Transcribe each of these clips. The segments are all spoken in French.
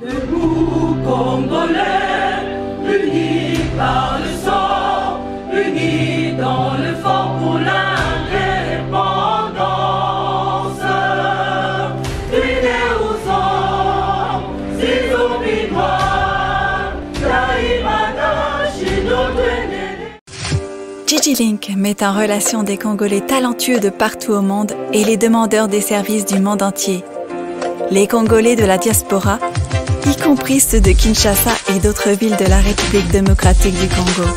Congolais, par le dans le Gigi Link met en relation des Congolais talentueux de partout au monde et les demandeurs des services du monde entier. Les Congolais de la diaspora y compris ceux de Kinshasa et d'autres villes de la République démocratique du Congo.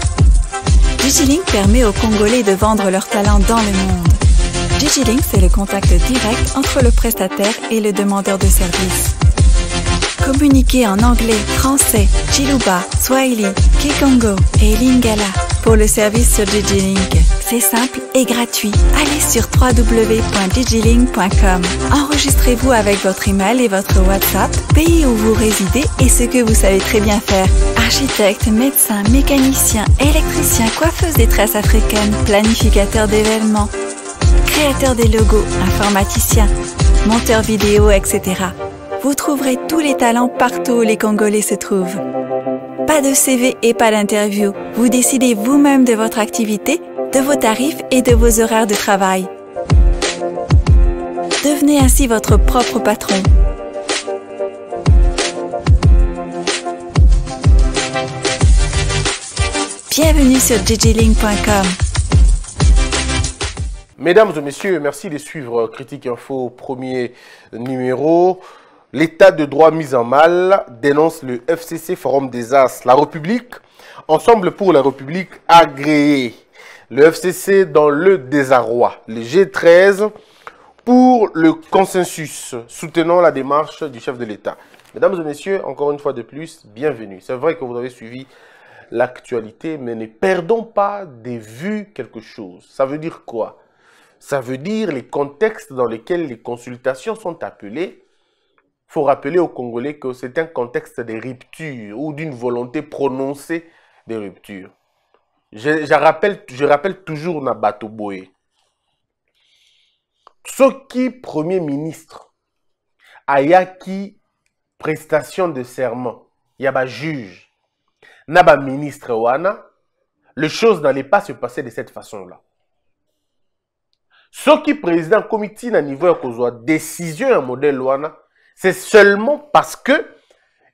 Digilink permet aux Congolais de vendre leurs talents dans le monde. Digilink, c'est le contact direct entre le prestataire et le demandeur de service. Communiquer en anglais, français, Chiluba, Swahili, Kikongo et Lingala pour le service sur Digilink simple et gratuit. Allez sur www.digiling.com. Enregistrez-vous avec votre email et votre WhatsApp, pays où vous résidez et ce que vous savez très bien faire. Architecte, médecin, mécanicien, électricien, coiffeuse des tresses africaines, planificateur d'événements, créateur des logos, informaticien, monteur vidéo, etc. Vous trouverez tous les talents partout où les Congolais se trouvent. Pas de CV et pas d'interview. Vous décidez vous-même de votre activité de vos tarifs et de vos horaires de travail. Devenez ainsi votre propre patron. Bienvenue sur ggling.com. Mesdames et messieurs, merci de suivre Critique Info, premier numéro. L'état de droit mis en mal dénonce le FCC Forum des As. La République, Ensemble pour la République, agréée le FCC dans le désarroi, le G13 pour le consensus soutenant la démarche du chef de l'État. Mesdames et messieurs, encore une fois de plus, bienvenue. C'est vrai que vous avez suivi l'actualité, mais ne perdons pas des vues quelque chose. Ça veut dire quoi Ça veut dire les contextes dans lesquels les consultations sont appelées. Il faut rappeler aux Congolais que c'est un contexte de rupture ou d'une volonté prononcée de rupture. Je, rappelle, je rappelle toujours Nabato qui, qui premier ministre a ayaki prestation de serment y juge, un ministre wana les choses n'allaient pas se passer de cette façon là qui, président comité, n'a niveau décision un modèle c'est seulement parce que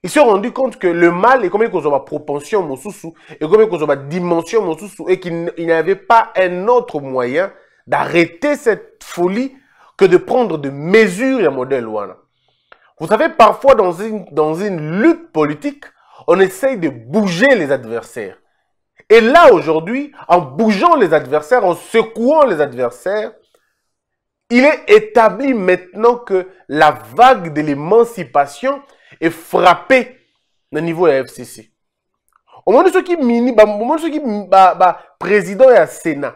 ils se sont rendus compte que le mal est comme qu'on propension soussou, et comme qu'on dimension mon soussou, et qu'il n'y avait pas un autre moyen d'arrêter cette folie que de prendre des mesures et modèle Vous savez, parfois dans une, dans une lutte politique, on essaye de bouger les adversaires. Et là, aujourd'hui, en bougeant les adversaires, en secouant les adversaires, il est établi maintenant que la vague de l'émancipation et frapper au niveau la fcc moment qui mini bah, qui bah, bah, président président à sénat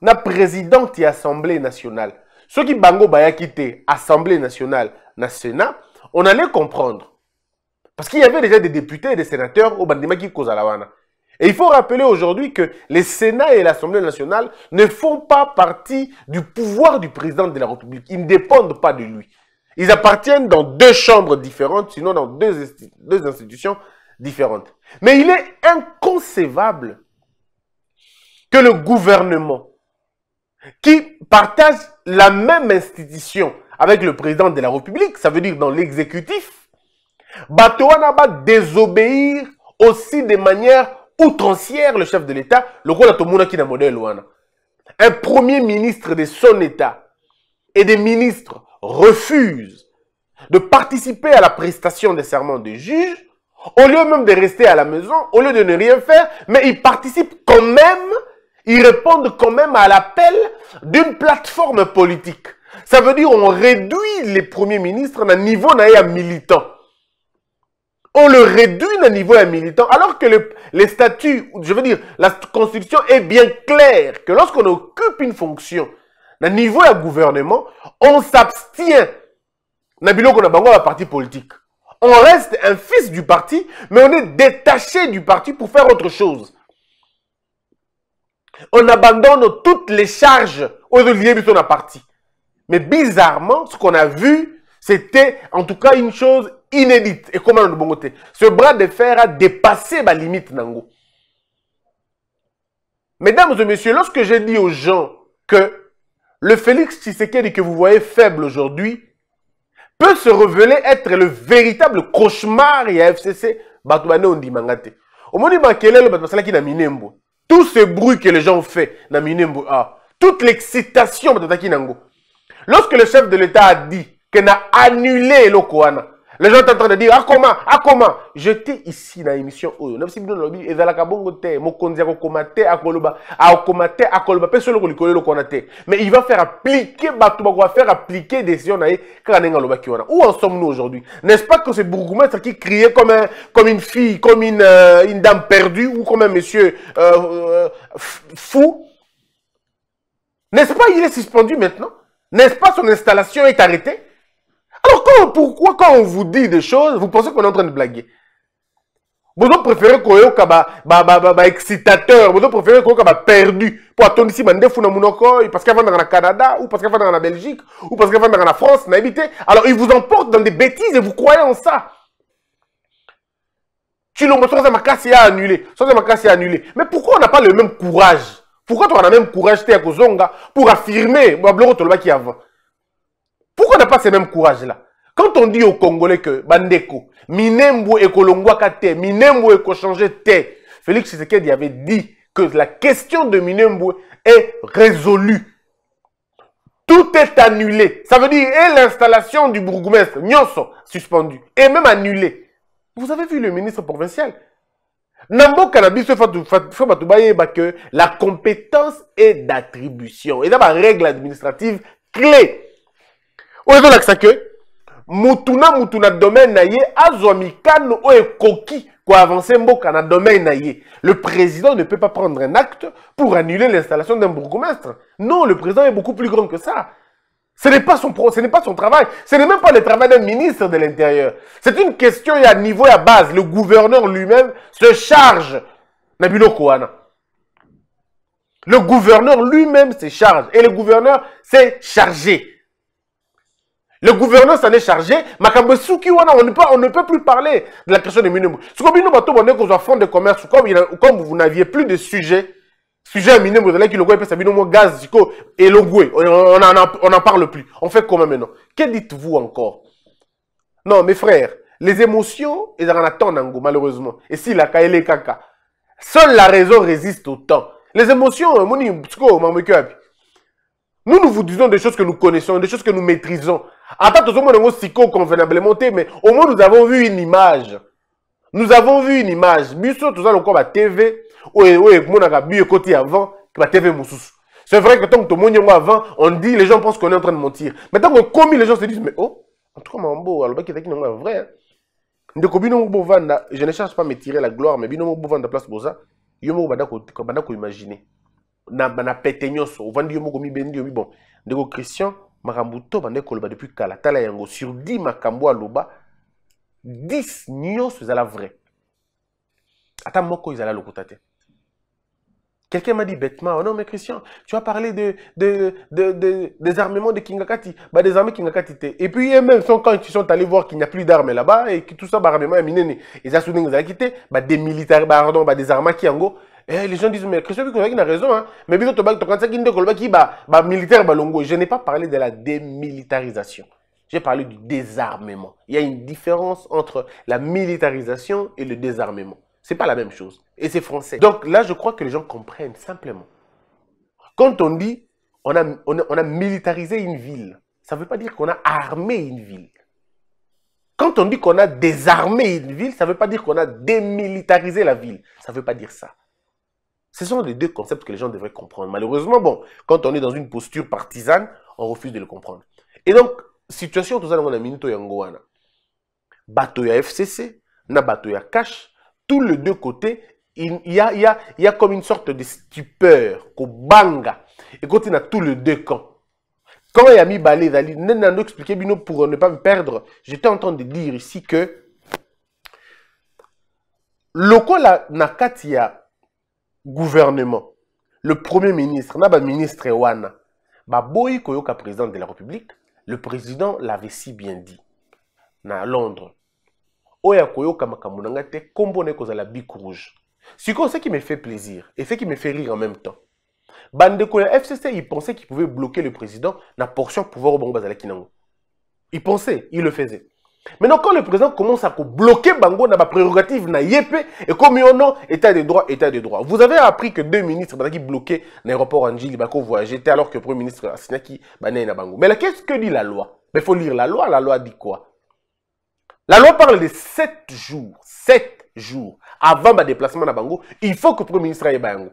na président et assemblée nationale qui bango a quitté assemblée nationale na sénat on allait comprendre parce qu'il y avait déjà des députés et des sénateurs au causent la wana et il faut rappeler aujourd'hui que les Sénats et l'Assemblée nationale ne font pas partie du pouvoir du président de la République. Ils ne dépendent pas de lui. Ils appartiennent dans deux chambres différentes, sinon dans deux, deux institutions différentes. Mais il est inconcevable que le gouvernement, qui partage la même institution avec le président de la République, ça veut dire dans l'exécutif, Batoana désobéir aussi de manière outrancière le chef de l'État, le roi de modèle Un premier ministre de son État et des ministres refuse de participer à la prestation des serments de juge, au lieu même de rester à la maison, au lieu de ne rien faire, mais ils participent quand même, ils répondent quand même à l'appel d'une plateforme politique. Ça veut dire on réduit les premiers ministres à niveau à militant. On le réduit à niveau à militant, alors que les statuts, je veux dire, la constitution est bien claire que lorsqu'on occupe une fonction, niveau du gouvernement on s'abstient na biloko na parti politique on reste un fils du parti mais on est détaché du parti pour faire autre chose on abandonne toutes les charges aux liens de son parti mais bizarrement ce qu'on a vu c'était en tout cas une chose inédite et comment on bon côté ce bras de fer a dépassé ma limite nango mesdames et messieurs lorsque j'ai dit aux gens que le Félix Tshisekedi que vous voyez faible aujourd'hui peut se révéler être le véritable cauchemar à FCC tout ce bruit que les gens ont fait ah, toute l'excitation lorsque le chef de l'état a dit qu'il a annulé l'Okoana, les gens sont en train de dire, ah comment, ah comment. J'étais ici dans l'émission Oyo. la Mais il va faire appliquer, il va faire appliquer des Quand on Où en sommes-nous aujourd'hui? N'est-ce pas que c'est bourgmestre qui criait comme un, comme une fille, comme une, euh, une dame perdue, ou comme un monsieur, euh, euh, fou? N'est-ce pas, il est suspendu maintenant? N'est-ce pas, son installation est arrêtée? Alors pourquoi quand on vous dit des choses, vous pensez qu'on est en train de blaguer Vous préférez qu'on soit ba, bah, bah, bah, excitateur, vous préférez qu'on soit perdu pour attendre ici en a parce qu'avant dans le Canada, ou parce qu'avant dans la Belgique, ou parce qu'avant dans la France, Alors ils vous emportent dans des bêtises et vous croyez en ça. Tu ma soit ma est Mais pourquoi on n'a pas le même courage Pourquoi tu as le même courage pour affirmer, pourquoi n'a pas ce même courage-là Quand on dit aux Congolais que Bandeko, Minembo et Kolongwaka te, Minembo et changer te, Félix Tshisekedi avait dit que la question de Minembo est résolue. Tout est annulé. Ça veut dire et l'installation du bourgmestre, Nyonso, suspendue et même annulée. Vous avez vu le ministre provincial Nambo Cannabis, bah que la compétence est d'attribution. Et d'abord, règle administrative clé domaine domaine le président ne peut pas prendre un acte pour annuler l'installation d'un bourgmestre non le président est beaucoup plus grand que ça ce n'est pas son pas son travail, ce n'est même pas le travail d'un ministre de l'Intérieur. C'est une question à niveau et à base. Le gouverneur lui-même se charge. Le gouverneur lui-même se charge. Et le gouverneur s'est chargé. Le gouvernement s'en est chargé. on ne, peut, plus parler de la question des minéraux. Ce que nous fonds de commerce, comme, vous n'aviez plus de sujet, sujet vous le gaz, et on n'en parle plus. On fait comment maintenant Que dites-vous encore Non, mes frères, les émotions, ils en attendent malheureusement. Et si la e seule la raison résiste au temps. Les émotions, nous, nous vous disons des choses que nous connaissons, des choses que nous maîtrisons. Attends, tout le monde est psycho convenablement, mais au moins nous avons vu une image. Nous avons vu une image. Musso tout ça, le corps, la TV, ouais on a vu côté avant, que la TV moussous. C'est vrai que tant que tout le monde avant, on dit, les gens pensent qu'on est en train de mentir. Mais tant qu'on commis, les gens se disent, mais oh, en tout cas, mambo, alors bah, qu'il y qui vrai. Hein. de combien bino moko je ne cherche pas à me tirer la gloire mais bino de vanda place pour ça boza yo moko qu'on koimagine na, na pete nyonso ovandi yo moko mibendi yo Bon, de christian makambo bande koloba depuis kala tala yango sur 10 makambo aloba 10 nyonso la vrai ata moko ezala lokuta Quelqu'un m'a dit bêtement, oh non mais Christian, tu as parlé de, de, de, de des armements de Kingakati. Bah des armées Kingakati. Et puis eux-mêmes sont quand ils sont allés voir qu'il n'y a plus d'armes là-bas et que tout ça, bah armement est miné. Ils ont quitté, bah des militaires, bah pardon, bah des armes qui en gros, eh, les gens disent, mais Christophe vous a raison, hein. Mais bah, bah, militaire bah, Je n'ai pas parlé de la démilitarisation. J'ai parlé du désarmement. Il y a une différence entre la militarisation et le désarmement. C'est pas la même chose. Et c'est français. Donc là, je crois que les gens comprennent simplement. Quand on dit on on a, on a militarisé une ville, ça ne veut pas dire qu'on a armé une ville. Quand on dit qu'on a désarmé une ville, ça ne veut pas dire qu'on a démilitarisé la ville. Ça ne veut pas dire ça. Ce sont les deux concepts que les gens devraient comprendre. Malheureusement, bon, quand on est dans une posture partisane, on refuse de le comprendre. Et donc, situation tout ça, on a minuto yangoana. Bateau FCC, na cash, tous les deux côtés, il y a, comme une sorte de stupeur, ko et quand il a tous les deux camps. Quand il y a mis balai d'Ali, pour ne pas me perdre, j'étais en train de dire ici que le quoi la nakatia gouvernement le premier ministre Nabab ministre wana baboyi koyoka président de la république le président l'avait si bien dit na londres oyo Koyoka, Makamunanga te kombone na la la bic rouge ce qui me fait plaisir et ce qui me fait rire en même temps de ya fcc ils pensaient qu'ils pouvaient bloquer le président na portion pouvoir au bon bazala Kinango. ils pensaient ils le faisaient Maintenant, quand le président commence à bloquer Bango dans ma prérogative, na yepe, et comme il y a état de droit, état de droit. Vous avez appris que deux ministres, qui bloquaient l'aéroport Angili, Bako voyager, alors que le premier ministre Asinaki, Bané à Bango. Mais qu'est-ce que dit la loi? Mais faut lire la loi. La loi dit quoi? La loi parle de sept jours, sept jours, avant ma déplacement à Bango, il faut que le premier ministre aille Bango.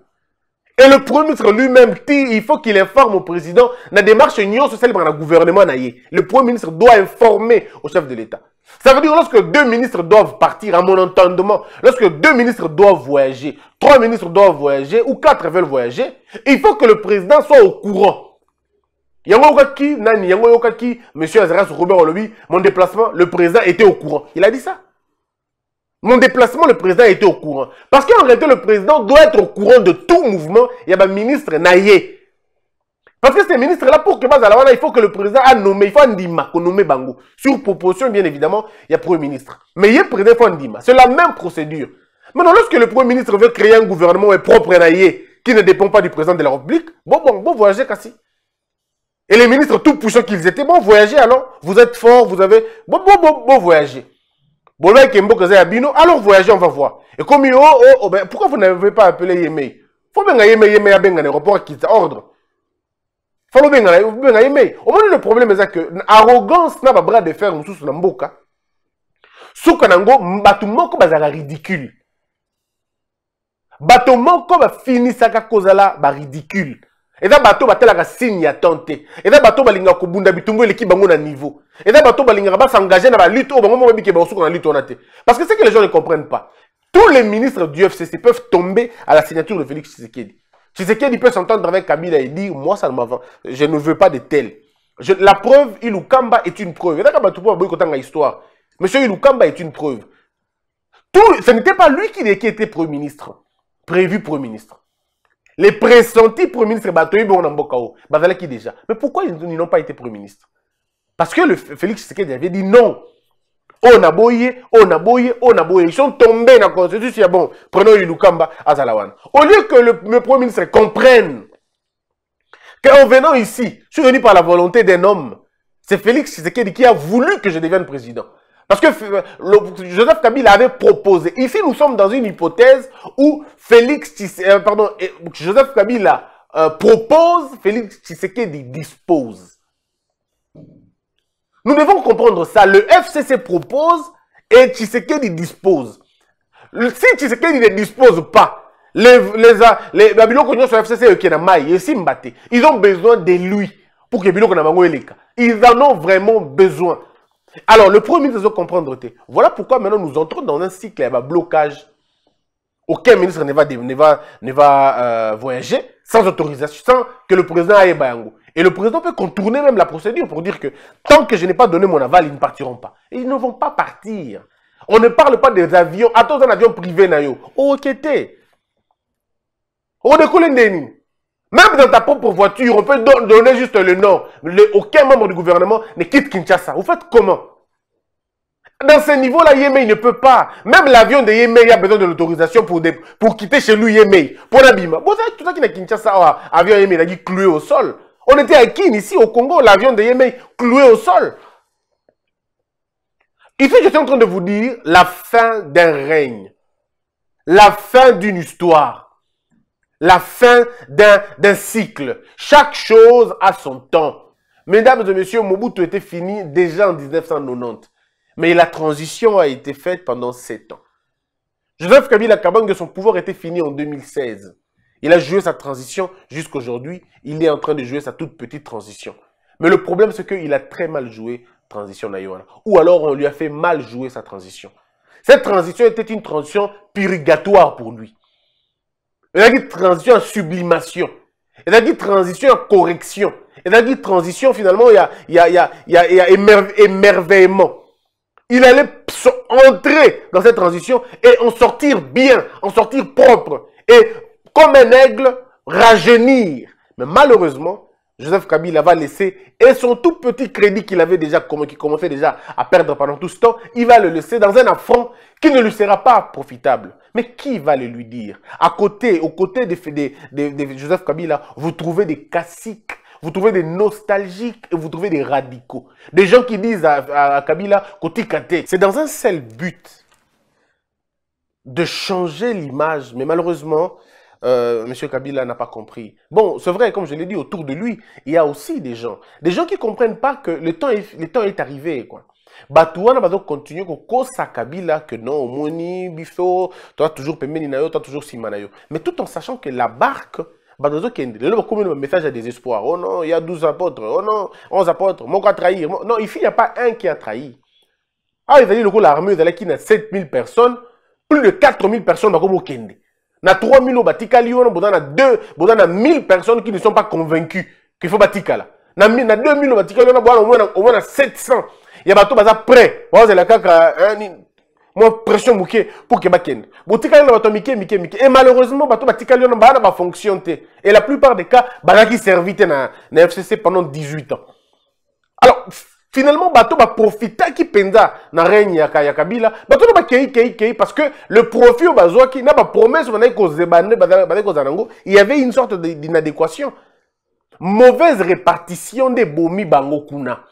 Et le premier ministre lui-même, dit il faut qu'il informe au président la démarche union sociale par le gouvernement. Le premier ministre doit informer au chef de l'État. Ça veut dire lorsque deux ministres doivent partir, à mon entendement, lorsque deux ministres doivent voyager, trois ministres doivent voyager ou quatre veulent voyager, il faut que le président soit au courant. Yango un Nani, Yango qui, monsieur Azaras Robert Olobi, mon déplacement, le président était au courant. Il a dit ça. Mon déplacement, le président était au courant. Parce qu'en réalité, le président doit être au courant de tout mouvement. Il y a un ministre naïe. Parce que ces ministres-là, pour que il faut que le président a nommé, il faut qu'on nomme Bango. Sur proportion, bien évidemment, il y a Premier ministre. Mais il y a président, il C'est la même procédure. Maintenant, lorsque le Premier ministre veut créer un gouvernement propre naïe, qui ne dépend pas du président de la République, bon, bon, bon, voyager Kassi. Et les ministres tout puissants qu'ils étaient, bon, voyagez alors. Vous êtes fort, vous avez... Bon, bon, bon, bon, voyagez. Boloba Kemboko za bino, Alors, voyager, on va voir. Et comme oh, oh, ben, pourquoi vous n'avez pas appelé Yemei Faut bien Yemei, Yemei a bien un aéroport qui ordre. Faut bien Yemei. Au moins, le problème, c'est que l'arrogance n'a pas bras de fer, moussous, n'a mboka. Souka nango, batumoko bazala ridicule. Batumoko ba bah, cause là, ba ridicule. Et eza bato batalaka signe ya temps te eza bato balingaka kobunda bitumbu eleki bango na niveau eza bato balingaka basengage na balutte oyo bango biki ba bakosuka na lutte à parce que ce que les gens ne comprennent pas tous les ministres du FCC peuvent tomber à la signature de Félix Tshisekedi Tshisekedi peut s'entendre avec Kabila et dire moi ça ne m'avance je ne veux pas de tel la preuve Ilukamba est une preuve ezaka bato mpo baboyi kotanga histoire monsieur Ilukamba est une preuve Tout, ce n'était pas lui qui, qui était premier ministre prévu premier ministre les pressentis Premier ministre déjà qui déjà. Mais pourquoi ils, n'ont pas été premiers ministres Parce que le Félix Tshisekedi avait dit non. Oh, on a boyé, oh, on a boyé, oh, on a boyé. Ils sont tombés dans la constitution. Bon, prenons Yuloukamba, à Au lieu que le, Premier ministre comprenne qu'en venant ici, je suis venu par la volonté d'un homme, c'est Félix Tshisekedi qui a voulu que je devienne président. Parce que Joseph Kabila avait proposé. Ici, nous sommes dans une hypothèse où Félix, pardon, Joseph Kabila propose, Félix Tshisekedi dispose. Nous devons comprendre ça. Le FCC propose et Tshisekedi dispose. Si Tshisekedi ne dispose pas, les, les, les, les sur le FCC ils ont besoin de lui pour que le Ils en ont vraiment besoin. Alors, le premier ministre doit comprendre. Voilà pourquoi maintenant nous entrons dans un cycle de eh ben, blocage. Aucun ministre ne va, ne va, ne va euh, voyager sans autorisation, sans que le président aille Bayango. Et le président peut contourner même la procédure pour dire que tant que je n'ai pas donné mon aval, ils ne partiront pas. ils ne vont pas partir. On ne parle pas des avions. Attends, un avion privé, Nayo. Oh, ok, On découle Ndeni. Même dans ta propre voiture, on peut donner juste le nom. aucun membre du gouvernement ne quitte Kinshasa. Vous faites comment Dans ce niveau-là, Yemei ne peut pas. Même l'avion de Yemei a besoin de l'autorisation pour, pour quitter chez lui Yemei. Pour Vous savez, tout ça qui est Kinshasa, l'avion ah, avion Yemei, il a dit cloué au sol. On était à Kin, ici, au Congo, l'avion de Yemei, cloué au sol. Ici, je suis en train de vous dire la fin d'un règne. La fin d'une histoire la fin d'un cycle. Chaque chose a son temps. Mesdames et messieurs, Mobutu était fini déjà en 1990. Mais la transition a été faite pendant sept ans. Joseph Kabila de son pouvoir était fini en 2016. Il a joué sa transition jusqu'à aujourd'hui. Il est en train de jouer sa toute petite transition. Mais le problème, c'est qu'il a très mal joué transition d'Ayouana. Ou alors, on lui a fait mal jouer sa transition. Cette transition était une transition purgatoire pour lui. Il a dit transition sublimation. il a dit transition en correction. il a dit transition, finalement, il y a, il il émerveillement. Il allait entrer dans cette transition et en sortir bien, en sortir propre. Et comme un aigle, rajeunir. Mais malheureusement, Joseph Kabila va laisser, et son tout petit crédit qu'il avait déjà, qui commençait déjà à perdre pendant tout ce temps, il va le laisser dans un affront qui ne lui sera pas profitable. Mais qui va le lui dire À côté, aux côtés de, Joseph Kabila, vous trouvez des caciques, vous trouvez des nostalgiques et vous trouvez des radicaux. Des gens qui disent à, Kabila, c'est dans un seul but de changer l'image. Mais malheureusement, euh, M. Kabila n'a pas compris. Bon, c'est vrai, comme je l'ai dit, autour de lui, il y a aussi des gens. Des gens qui ne comprennent pas que le temps est, le temps est arrivé. Quoi bato continuer ko à kabila que non omoni biso toi toujours pemeni na yo toi toujours nsima na yo mais tout en sachant que la barque il y le bakomi na bamessage à désespoir oh non il y a 12 apôtres oh non 11 apôtres moko trahir non ici il n'y a pas un qui a trahi coup ah, ezali l'armée il y a 7000 personnes plus de 4000 personnes Il y na 3000 oyo batikali na 2 1000 personnes qui ne sont pas convaincus qu'il faut batikala na 2000 oyo batikali wana a au moins 700 a bateau baza prêt bazozela kaka moi eh, pression moke pour ke bakende botikali na bato ya mike mike mike et malheureusement bato batikali wana baa na bafonction et la plupart des cas bana qui servit na, na fcc pendant 18 ans alors finalement bato qui penda na règne ya, ya kabila bato wana bakei kei kei parce que le profit bazo qui na bapromese promesse kozeba nde bazalaki kozala nango il y avait une sorte d'inadéquation mauvaise répartition des ebomi bango kuna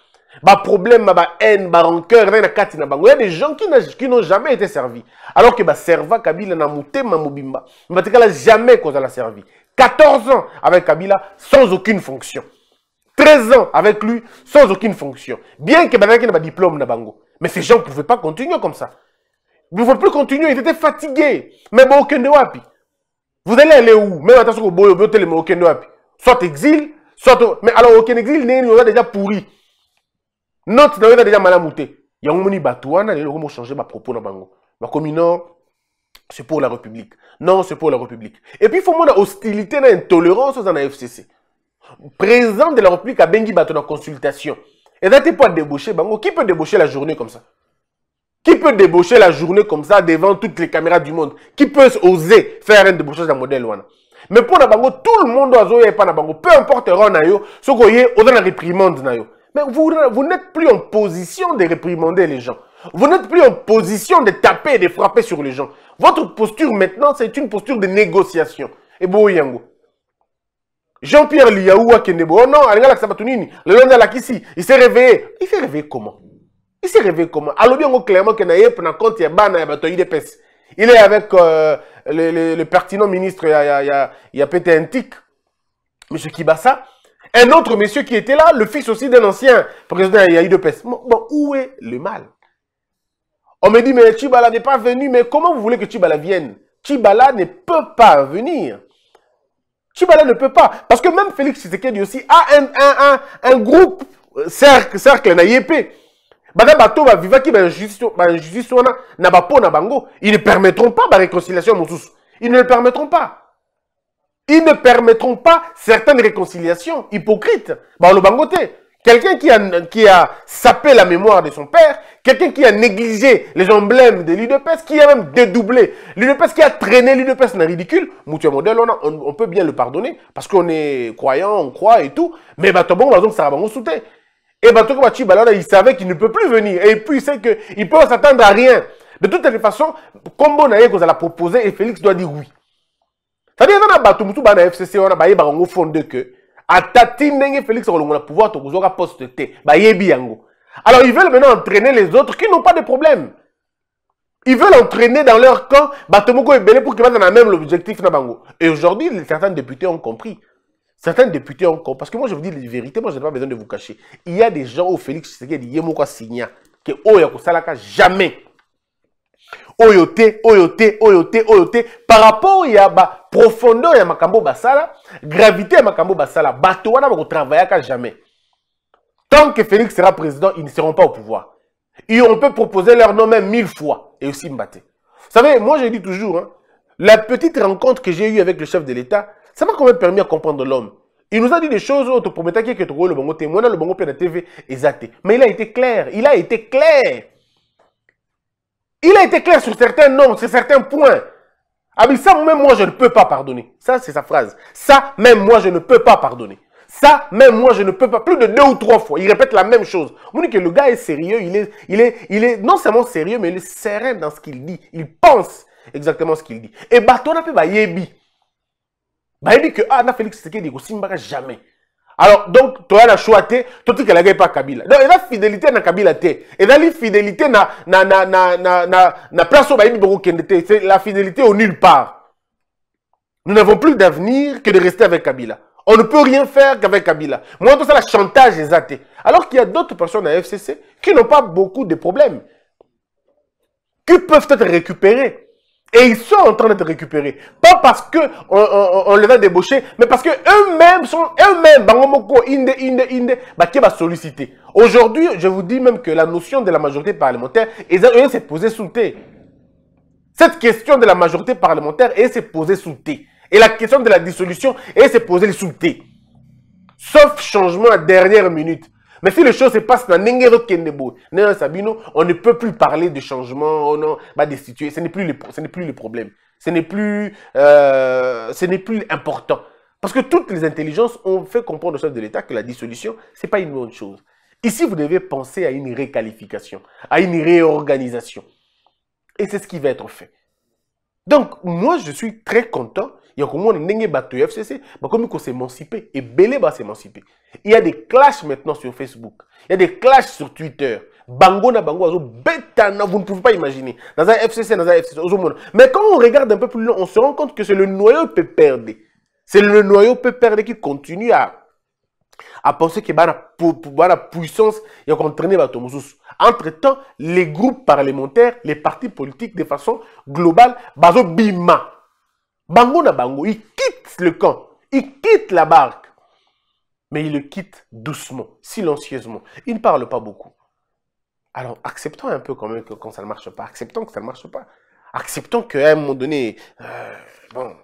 bah problème, ma haine, ma rancœur, Il y a des gens qui n'ont jamais été servis. Alors que le serva Kabila n'a mouté ma Mais jamais été l'a servi. 14 ans avec Kabila sans aucune fonction. 13 ans avec lui sans aucune fonction. Bien que bah n'a pas diplôme Mais ces gens ne pouvaient pas continuer comme ça. Ils ne pouvaient plus continuer, ils étaient fatigués. Mais bon, aucun de wapi. Vous allez aller où Même attention que vous aucun de wapi. Soit exil, soit... Mais alors aucun exil, n'est déjà pourri note na il mal deja a te yango moni bato wana ma propos dans na bango Ma non c'est pour la république non c'est pour la république et puis il faut une hostilité une intolérance dans la fcc président de la république a abengi dans la consultation Et ça te pas débauché, bango qui peut débaucher la journée comme ça Qui peut débaucher la journée comme ça devant toutes les caméras du monde Qui peut oser faire un débauchage le modèle wana Mais pour la bango, tout le monde a pas pas bango, Peu importe le rang, ce que y est, on a réprimande na mais vous, n'êtes plus en position de réprimander les gens. Vous n'êtes plus en position de taper et de frapper sur les gens. Votre posture maintenant, c'est une posture de négociation. Et bon, Yango. Jean-Pierre Liaoua qui Oh non, Le Londa Il s'est réveillé. Il s'est réveillé comment Il s'est réveillé comment Alors, bien, clairement, qu'il compte, il y a il Il est avec euh, le, pertinent ministre, il y a, il pété tic. Monsieur Kibassa. Un autre monsieur qui était là, le fils aussi d'un ancien président de Bon, où est le mal On me dit, mais Chibala n'est pas venu. Mais comment vous voulez que Chibala vienne Chibala ne peut pas venir. Chibala ne peut pas. Parce que même Félix Tshisekedi aussi a un, un, un, un groupe, euh, cercle, cercle, na ils ne permettront pas la réconciliation tous ils ne le permettront pas ils ne permettront pas certaines réconciliations hypocrites. Bah, le bangoté. Quelqu'un qui a, qui a sapé la mémoire de son père, quelqu'un qui a négligé les emblèmes de l'UDPS, e e qui a même dédoublé l'UDPS, e qui a traîné l'UDPS dans le ridicule, Modèle, on, peut bien le pardonner, parce qu'on est croyant, on croit et tout, mais bah, bon, donc, ça va bon Et bah, tout il savait qu'il ne peut plus venir, et puis il sait qu'il peut s'attendre à rien. De toutes les façons, comme on a proposé, et Félix doit dire oui c'est-à-dire que na bato on a na fcc de bayebaka de fonde À a félix akolongo le pouvoir on poste posté bayebi yango alors ils veulent maintenant entraîner les autres qui n'ont pas de problème ils veulent entraîner dans leur camp bato et ebele pour qu'ils aient le même l'objectif et aujourd'hui certains députés ont compris Certains députés ont compris. Parce que moi, je vous dis la vérité, moi, je n'ai pas besoin de vous cacher. Il y a des gens au Félix Tshisekedi, qui ont que Oya Kosalaka, jamais Oyote, oyoté, oyoté, oyoté, par rapport à la profondeur de Makambo Basala, gravité de Makambo Basala, bateau, on ne jamais. Tant que Félix sera président, ils ne seront pas au pouvoir. Et on peut proposer leur nom même mille fois et aussi Mbaté. Vous savez, moi je dis toujours, hein, la petite rencontre que j'ai eue avec le chef de l'État, ça m'a quand même permis de comprendre l'homme. Il nous a dit des choses, on oh, te promettait que le bongo témoin, le la TV, exact. Mais il a été clair, il a été clair. Il a été clair sur certains noms, sur certains points. Ah mais ça, même moi, je ne peux pas pardonner. Ça, c'est sa phrase. Ça, même moi, je ne peux pas pardonner. Ça, même moi, je ne peux pas. Plus de deux ou trois fois, il répète la même chose. On dit que le gars est sérieux, il est, il est, il est non seulement sérieux, mais il est serein dans ce qu'il dit. Il pense exactement ce qu'il dit. Et Batona peut Yebi. dit que, ah, non, Félix qu'il dit, m'arrête jamais alors donc as la choix te totikelaka pas kabila donc la fidélité dans kabila et la fidélité na, na, na, na, na, na, place au bayebi c'est la fidélité au nulle part nous n'avons plus d'avenir que de rester avec kabila on ne peut rien faire qu'avec Kabila. Moi, tout ça, la chantage est athée. Alors qu'il y a d'autres personnes à FCC qui n'ont pas beaucoup de problèmes, qui peuvent être récupérées et ils sont en train d'être récupérés. Pas parce qu'on on, les a débauchés, mais parce qu'eux-mêmes sont eux-mêmes, Bangomoko, Inde, Inde, Inde, bah, qui va solliciter. Aujourd'hui, je vous dis même que la notion de la majorité parlementaire, ils s'est posée sous thé. Cette question de la majorité parlementaire, elle s'est posée sous thé. Et la question de la dissolution, elle s'est posée sous thé. Sauf changement à dernière minute. Mais si les choses se passent dans Sabino, on ne peut plus parler de changement, on non, bah, destituer, Ce n'est plus, ce plus le problème. Ce n'est plus, euh, ce n'est plus important. Parce que toutes les intelligences ont fait comprendre au chef de l'État que la dissolution, ce n'est pas une bonne chose. Ici, vous devez penser à une réqualification, à une réorganisation. Et c'est ce qui va être fait. Donc, moi, je suis très content y fcc Et s'émanciper. il y a des clashs maintenant sur facebook il y a des clashs sur twitter bango na bango vous ne pouvez pas imaginer Dans un fcc un fcc mais quand on regarde un peu plus loin on se rend compte que c'est le noyau qui peut perdre c'est le noyau qui peut perdre qui continue à à penser que la la puissance et entraîner entre-temps les groupes parlementaires les partis politiques de façon globale bazo bima Bango na bango, il quitte le camp, il quitte la barque. Mais il le quitte doucement, silencieusement. Il ne parle pas beaucoup. Alors acceptons un peu quand même que quand ça ne marche pas, acceptons que ça ne marche pas. Acceptons qu'à un moment donné, euh, bon,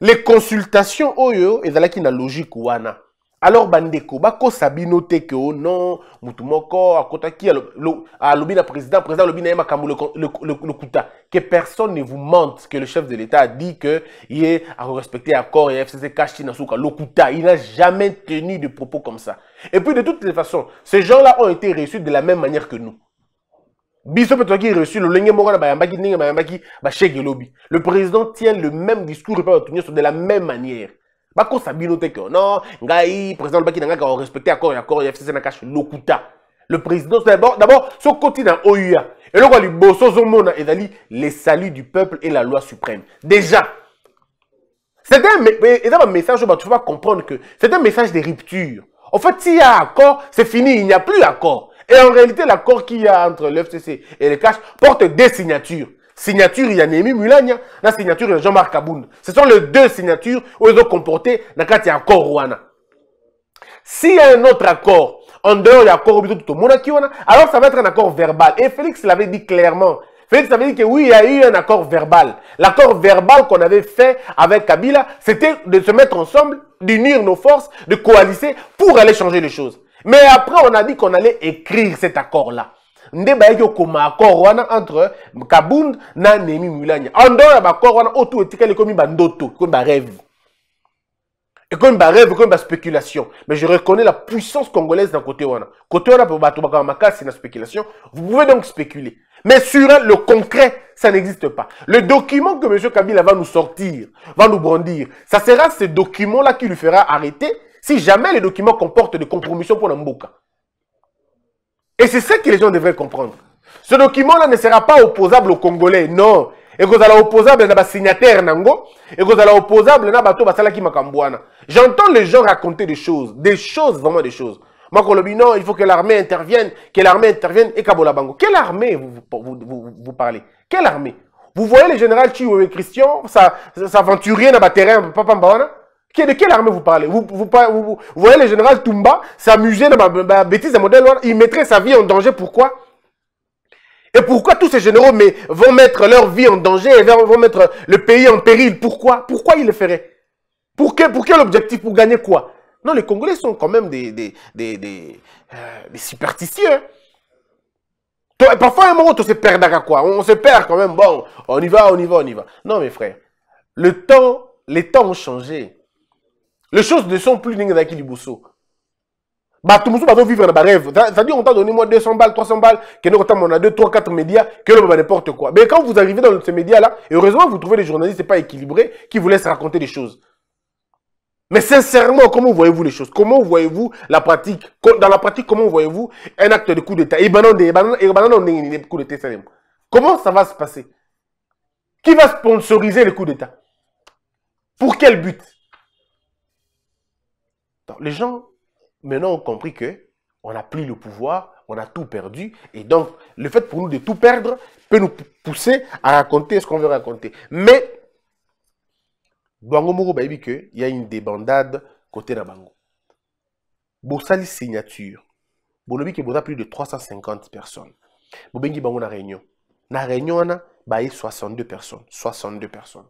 les consultations oyo oh, qui na logique wana alors bandeko bako sabino te ke o oh non motu moko a alobi na président président alobi na le le lokuta que personne ne vous mente que le chef de l'état a dit que à respecter accord et fcc kashi na le lokuta il n'a jamais tenu de propos comme ça et puis de toutes les façons ces gens là ont été reçus de la même manière que nous reçu le le président tient le même discours epai bato de la même manière bakosa bino te que non ngai président alobaki na ngai kaka accord accord ya fcc le kashe lokuta le président d'abord Et le oya eloko ya liboso et Dali, les saluts du peuple et la loi suprême déjà c'est un, un message bah, tu vas comprendre que c'est un message de rupture. En fait, s'il y a accord, c'est fini, il n'y a plus accord. Et en réalité, l'accord qu'il y a entre l'FCC et le CASH porte deux signatures signature a Némi Mulania hein. la signature de Jean-Marc Kaboune, Ce sont les deux signatures où ils ont comporté la carte accord Rwanda. S'il y a un autre accord, en dehors de accord alors ça va être un accord verbal. Et Félix l'avait dit clairement. Félix avait dit que oui, il y a eu un accord verbal. L'accord verbal qu'on avait fait avec Kabila, c'était de se mettre ensemble, d'unir nos forces, de coaliser pour aller changer les choses. Mais après, on a dit qu'on allait écrire cet accord-là nde bayeki okoma accord wana entre kabund na nemi mulanya en dehors ya et wana comme comme etikali rêve. Et comme ma rêve, comme une spéculation. mais je reconnais la puissance congolaise d'un côté wana côté wana bato c'est une spéculation vous pouvez donc spéculer Mais sur le concret, ça n'existe pas. Le document que M. Kabila va nous sortir, va nous brandir, ça sera ce document-là qui lui fera arrêter si jamais le document comporte des compromissions pour Namboka. Et c'est ça que les gens devraient comprendre. Ce document-là ne sera pas opposable aux Congolais, non. Et que allez opposable à signataire nango, et que allez opposable à bateau basalaki makambwana. J'entends les gens raconter des choses, des choses, vraiment des choses. Moi, dis, non, il faut que l'armée intervienne, que l'armée intervienne, et Kabola Bango. Quelle armée vous, vous, parlez Quelle armée Vous voyez le général et Christian, ça rien dans le terrain, papa de quelle armée vous parlez vous, voyez le général Toumba s'amuser dans ma, bêtise, à modèle il mettrait sa vie en danger. Pourquoi Et pourquoi tous ces généraux vont mettre leur vie en danger et vont mettre le pays en péril Pourquoi Pourquoi ils le feraient pour, pour quel objectif Pour gagner quoi Non, les Congolais sont quand même des, des, euh, superstitieux. Hein. Parfois, un moment, on se perd à quoi On se perd quand même. Bon, on y va, on y va, on y va. Non, mes frères, le temps, les temps ont changé. Les choses ne sont plus n'ingé avec Bah, tout le monde va vivre dans rêve. C'est-à-dire, on t'a donné moi 200 balles, 300 balles, que nous, on a 2, 3, 4 médias, que l'on va n'importe quoi. Mais quand vous arrivez dans ces médias-là, heureusement, vous trouvez des journalistes pas équilibrés qui vous laissent raconter des choses. Mais sincèrement, comment voyez-vous les choses Comment voyez-vous la pratique Dans la pratique, comment voyez-vous un acte de coup d'État Comment ça va se passer Qui va sponsoriser le coup d'État Pour quel but les gens, maintenant, ont compris que on n'a plus le pouvoir, on a tout perdu. Et donc, le fait pour nous de tout perdre peut nous pousser à raconter ce qu'on veut raconter. Mais, il y a une débandade côté Nabango. Bossali signature. qui a plus de 350 personnes. Bobengi Bango na réunion. Na réunion, on a 62 personnes. 62 personnes.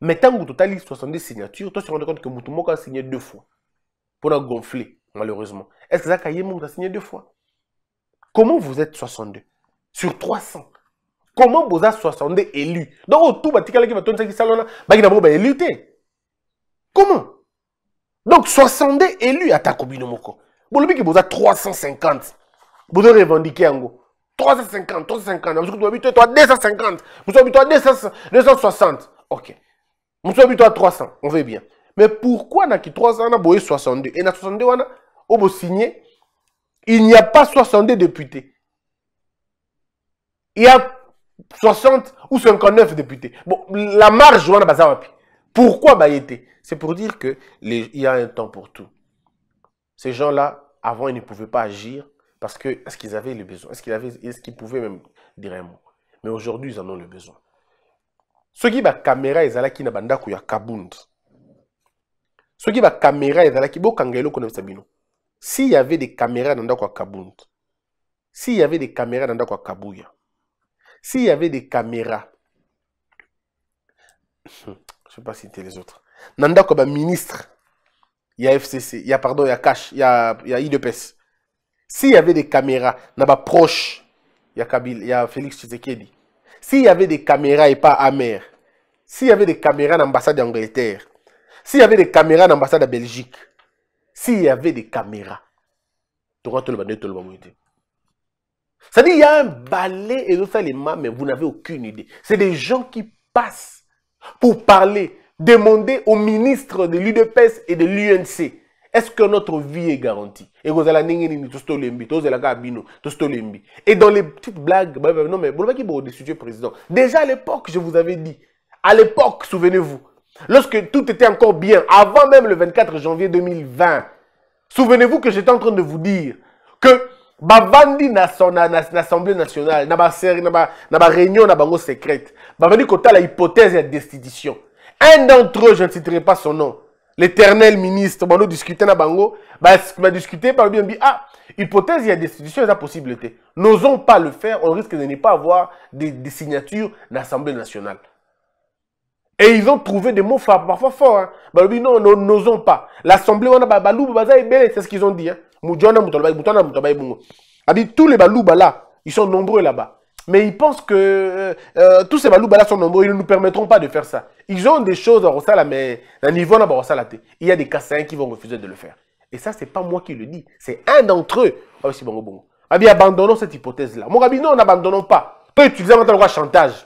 Mais tant que tu as 62 signatures, tu te compte que Moutoumoko a signé deux fois pour un gonfler, malheureusement. Est-ce que Zakaye Monge a signé deux fois Comment vous êtes 62 sur 300 Comment vous êtes 62 élus Donc, au tout qui va tourner ça, il va bah, Comment Donc, 62 élus à ta commune. Vous avez 350. Vous avez revendiqué 350, 350. Vous avez 250. Vous avez 260. Ok. Vous avez 300. On veut bien mais pourquoi na a 3 ans y a 62 et dans 62 wana il n'y a pas 62 députés il y a 60 ou 59 députés bon la marge wana bah, il y pourquoi c'est pour dire que il y a un temps pour tout ces gens-là avant ils ne pouvaient pas agir parce que est-ce qu'ils avaient le besoin est-ce qu'ils ce pouvaient même dire un mot mais aujourd'hui ils en ont le besoin ceux qui la bah, caméra qui na bandako ya kabund ce qui va caméra et la qui bokangelo kone sabino. S'il y avait des caméras dans le kabound. S'il y avait des caméras dans le Kabuya. S'il y avait des caméras. Je ne sais pas citer les autres. Dans le ba ministre. Il y a FCC, il y a pardon, il y a cash, il y a il y S'il y avait des caméras dans proche, il y a Kabil, il y a Félix Tshisekedi. S'il y avait des caméras et pas amer. S'il y avait des caméras dans l'ambassade d'Angleterre, s'il y avait des caméras à de Belgique, s'il y avait des caméras, tout le monde tout le monde C'est-à-dire y a un balai et vous ça, les mains, mais vous n'avez aucune idée. C'est des gens qui passent pour parler, demander au ministre de l'UDPS et de l'UNC. Est-ce que notre vie est garantie Et vous allez tout Et dans les petites blagues, non mais président. Déjà à l'époque, je vous avais dit, à l'époque, souvenez-vous, Lorsque tout était encore bien, avant même le 24 janvier 2020, souvenez-vous que j'étais en train de vous dire que bavandi na l'Assemblée nationale, na ba na ba réunion na bango secrète, bavandi kota la hypothèse de destitution. Un d'entre eux, je ne citerai pas son nom, l'éternel ministre, bon, discutait na bango, bah, m'a par bien dit, ah, hypothèse de destitution, c'est la possibilité. N'osons pas le faire, on risque de ne pas avoir des, des signatures de l'Assemblée nationale. Et ils ont trouvé des mots parfois forts. Hein. Bah, non, non, n'osons pas. L'assemblée, on c'est ce qu'ils ont dit. Hein. tous les baloubas là, ils sont nombreux là-bas. Mais ils pensent que euh, euh, tous ces baloubas là sont nombreux, ils ne nous permettront pas de faire ça. Ils ont des choses à Rossala, mais à niveau là Il y a des cassins qui vont refuser de le faire. Et ça, ce n'est pas moi qui le dis, c'est un d'entre eux. Ah, ah abandonnons cette hypothèse là. Mon rabbi, non, n'abandonnons pas. Peut utiliser maintenant le droit chantage.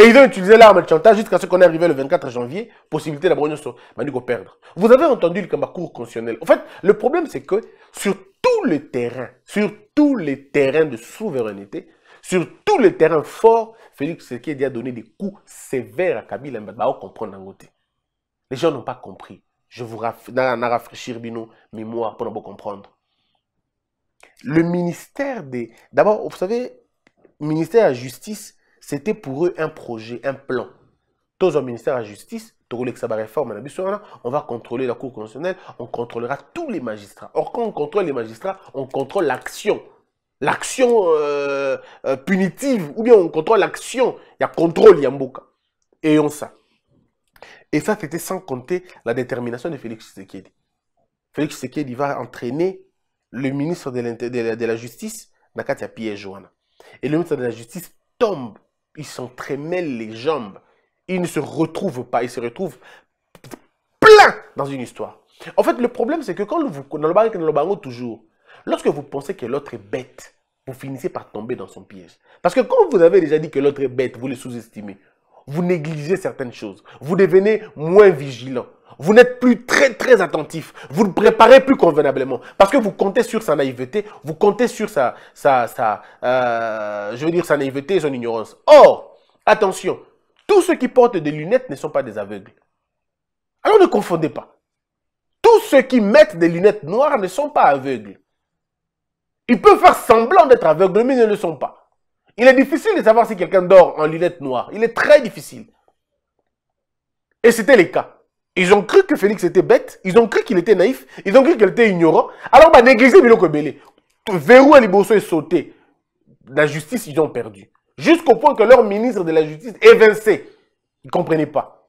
Et ils ont utilisé l'arme de chantage jusqu'à ce qu'on arrive le 24 janvier, possibilité d'abandonner Manigo perdre. Vous avez entendu le Cour constitutionnel. En fait, le problème, c'est que sur tous les terrains, sur tous les terrains de souveraineté, sur tous les terrains forts, Félix Tshisekedi a donné des coups sévères à Kabila On comprend d'un côté. Les gens n'ont pas compris. Je vous rafraîchir bino mémoire pour vous comprendre. Le ministère des... D'abord, vous savez, ministère de la Justice c'était pour eux un projet, un plan. Tous au ministère de la Justice, réforme on va contrôler la Cour constitutionnelle, on contrôlera tous les magistrats. Or, quand on contrôle les magistrats, on contrôle l'action. L'action euh, euh, punitive, ou bien on contrôle l'action. Il y a contrôle, il y a Et on ça. Et ça, c'était sans compter la détermination de Félix Tshisekedi. Félix Tshisekedi va entraîner le ministre de, la, de la Justice, Nakatia Pierre Et le ministre de la Justice tombe ils s'entremêlent les jambes. Ils ne se retrouvent pas. Ils se retrouvent plein dans une histoire. En fait, le problème, c'est que quand vous, dans le toujours, lorsque vous pensez que l'autre est bête, vous finissez par tomber dans son piège. Parce que quand vous avez déjà dit que l'autre est bête, vous le sous-estimez. Vous négligez certaines choses. Vous devenez moins vigilant. Vous n'êtes plus très très attentif. Vous ne préparez plus convenablement. Parce que vous comptez sur sa naïveté, vous comptez sur sa, sa, sa euh, je veux dire, sa naïveté et son ignorance. Or, attention, tous ceux qui portent des lunettes ne sont pas des aveugles. Alors ne confondez pas. Tous ceux qui mettent des lunettes noires ne sont pas aveugles. Ils peuvent faire semblant d'être aveugles, mais ils ne le sont pas. Il est difficile de savoir si quelqu'un dort en lunettes noires. Il est très difficile. Et c'était le cas. Ils ont cru que Félix était bête, ils ont cru qu'il était naïf, ils ont cru qu'il était ignorant. Alors, bah, négliger Milo Belé. Verrou et Liboso est sauté. La justice, ils ont perdu. Jusqu'au point que leur ministre de la justice est évincé. Ils ne comprenaient pas.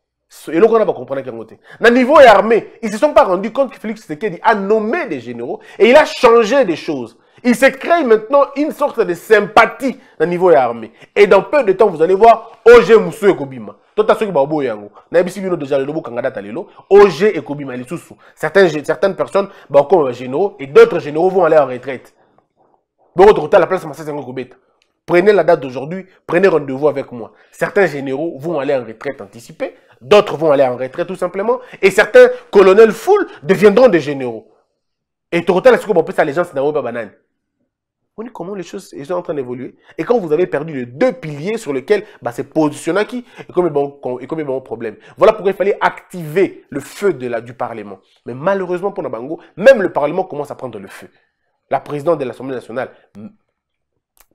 Et donc, on n'a pas compris a côté. Dans le niveau armé, ils ne se sont pas rendus compte que Félix Tshisekedi a nommé des généraux et il a changé des choses. Il se crée maintenant une sorte de sympathie au niveau de l'armée. Et dans peu de temps, vous allez voir OG Moussou et Kobima. Tout à ceux qui sont yango. N'abisi de déjà le talelo. OG et Kobima les sous. Certaines certaines personnes bah comme euh, généraux et d'autres généraux vont aller en retraite. Donc la place Prenez la date d'aujourd'hui, prenez rendez-vous avec moi. Certains généraux vont aller en retraite anticipée, d'autres vont aller en retraite tout simplement, et certains colonels full deviendront des généraux. Et total, est-ce que vous gens, c'est dans le Banane comment les choses sont en train d'évoluer. Et quand vous avez perdu les deux piliers sur lesquels bah, c'est positionné qui et comme bon, et comme bon problème. Voilà pourquoi il fallait activer le feu de la, du Parlement. Mais malheureusement pour Nabango, même le Parlement commence à prendre le feu. La présidente de l'Assemblée nationale,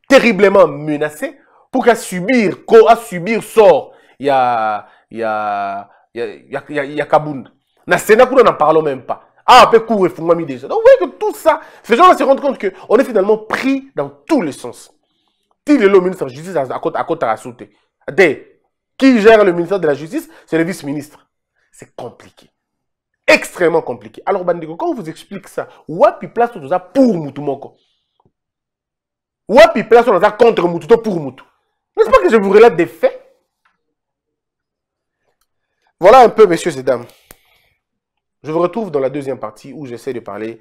terriblement menacée, pour qu'à subir, qu'à subir sort, il y a, il y a, il y a, y a, n'en même pas. Ah, après, cours et déjà. Donc, tout ça, ces gens-là se rendent compte qu'on est finalement pris dans tous les sens. Qui est le ministre de la Justice à côté à à sauter qui gère le ministère de la Justice, c'est le vice-ministre. C'est compliqué. Extrêmement compliqué. Alors, quand on vous explique ça, Wapi place tout ça pour Moutoumoko. Wapi place tout ça contre Mututo pour Moutou. N'est-ce pas que je vous relate des faits Voilà un peu, messieurs et dames. Je vous retrouve dans la deuxième partie où j'essaie de parler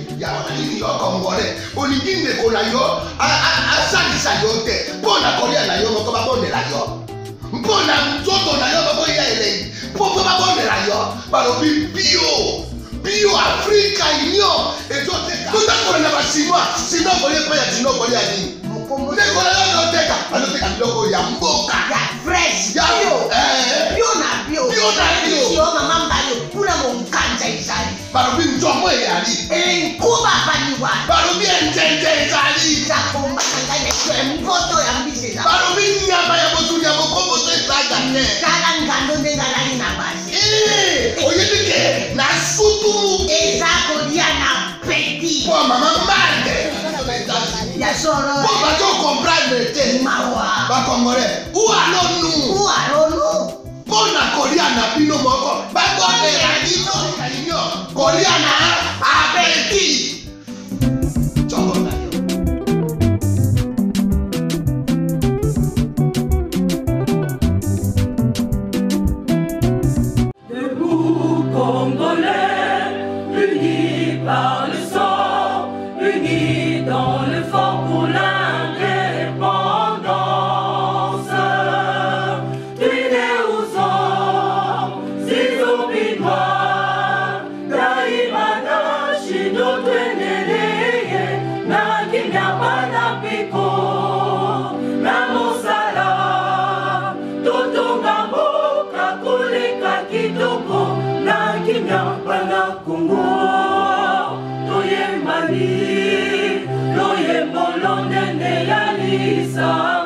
yakolili yo congolais olingi ndeko na yo asalisa yo te mpo na kolia na yo moko babondela yo mpo na nzoto na yo bakoya elei mpo mpo babondela yo balobi bio bio afrika union ezoteka totakola na basinois sinokolie mpa ya sinokolia nini promotion. Take one another take am. I no take am lọ́kọ̀ yà ń bọ̀ ká. Yà fresh. Yà bio. Bio na bio. Bio na bio. Yà bio mama mba yo kúrẹ́ mọ̀ nǹka njẹ ìsàlẹ̀. Bàrọ̀ bí njọ́ mọ̀ èyà rí. Nkú bàbá ni wà. Bàrọ̀ bí ẹ̀njẹ̀ njẹ̀ ìsàlẹ̀. Ìjàpọ̀ mbà kàkà yẹ sọ ẹ̀ mbọ́ tó yà ń bí ṣe dà. Bàrọ̀ bí ní abayọ̀ bó tún yà bó kó bó tó ìtajà nẹ̀. Kálá nga ló dé kálá ní nàbà sí. Ee oyè bí kẹ̀ na sútú. Èsà kò di àná pẹ̀tì. Bọ̀ màmá mbà dẹ̀. Ìjàpọ̀ yasọrọ rẹ. bó o bá tó kọ̀ǹpra ìrètè. má wà. bákan rẹ wúwa ló nù. wúwa ló nù. bóòlù àkọ́rí ànàbí ló mọ̀ ọkọ̀. bákan rẹ àdínú kọ̀rí àná àbẹ̀tì. Jesus.